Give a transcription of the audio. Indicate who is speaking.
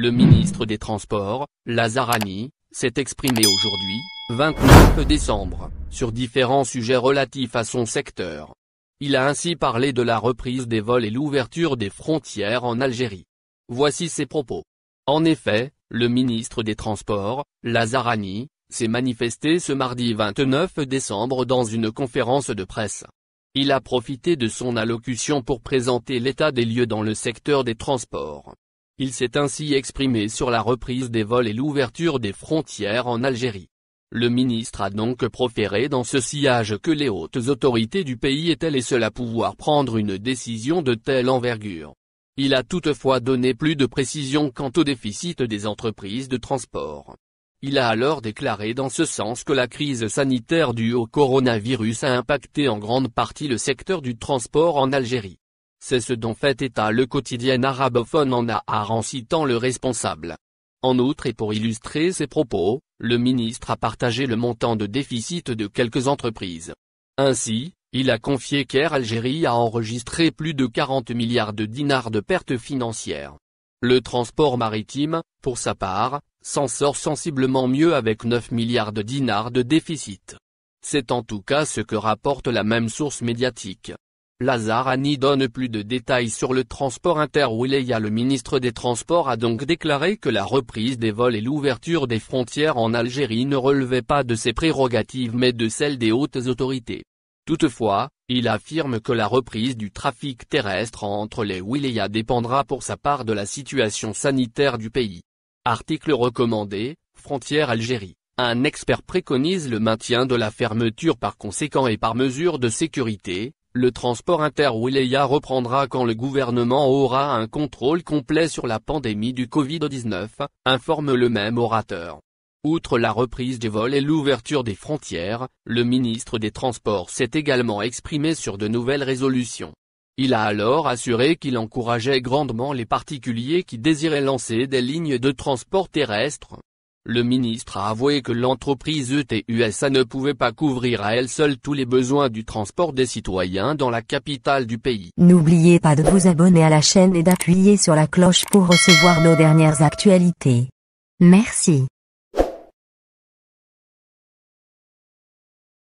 Speaker 1: Le ministre des Transports, Lazarani, s'est exprimé aujourd'hui, 29 décembre, sur différents sujets relatifs à son secteur. Il a ainsi parlé de la reprise des vols et l'ouverture des frontières en Algérie. Voici ses propos. En effet, le ministre des Transports, Lazarani, s'est manifesté ce mardi 29 décembre dans une conférence de presse. Il a profité de son allocution pour présenter l'état des lieux dans le secteur des transports. Il s'est ainsi exprimé sur la reprise des vols et l'ouverture des frontières en Algérie. Le ministre a donc proféré dans ce sillage que les hautes autorités du pays étaient les seules à pouvoir prendre une décision de telle envergure. Il a toutefois donné plus de précisions quant au déficit des entreprises de transport. Il a alors déclaré dans ce sens que la crise sanitaire due au coronavirus a impacté en grande partie le secteur du transport en Algérie. C'est ce dont fait état le quotidien arabophone en Ahar en citant le responsable. En outre et pour illustrer ses propos, le ministre a partagé le montant de déficit de quelques entreprises. Ainsi, il a confié qu'Air Algérie a enregistré plus de 40 milliards de dinars de pertes financières. Le transport maritime, pour sa part, s'en sort sensiblement mieux avec 9 milliards de dinars de déficit. C'est en tout cas ce que rapporte la même source médiatique. Lazarani donne plus de détails sur le transport inter-Wileya. Le ministre des Transports a donc déclaré que la reprise des vols et l'ouverture des frontières en Algérie ne relevaient pas de ses prérogatives mais de celles des hautes autorités. Toutefois, il affirme que la reprise du trafic terrestre entre les wilayas dépendra pour sa part de la situation sanitaire du pays. Article recommandé, Frontières Algérie. Un expert préconise le maintien de la fermeture par conséquent et par mesure de sécurité, le transport inter-Wilaya reprendra quand le gouvernement aura un contrôle complet sur la pandémie du Covid-19, informe le même orateur. Outre la reprise des vols et l'ouverture des frontières, le ministre des Transports s'est également exprimé sur de nouvelles résolutions. Il a alors assuré qu'il encourageait grandement les particuliers qui désiraient lancer des lignes de transport terrestre le ministre a avoué que l'entreprise ETUSA ne pouvait pas couvrir à elle seule tous les besoins du transport des citoyens dans la capitale du pays. N'oubliez pas de vous abonner à la chaîne et d'appuyer sur la cloche pour recevoir nos dernières actualités. Merci.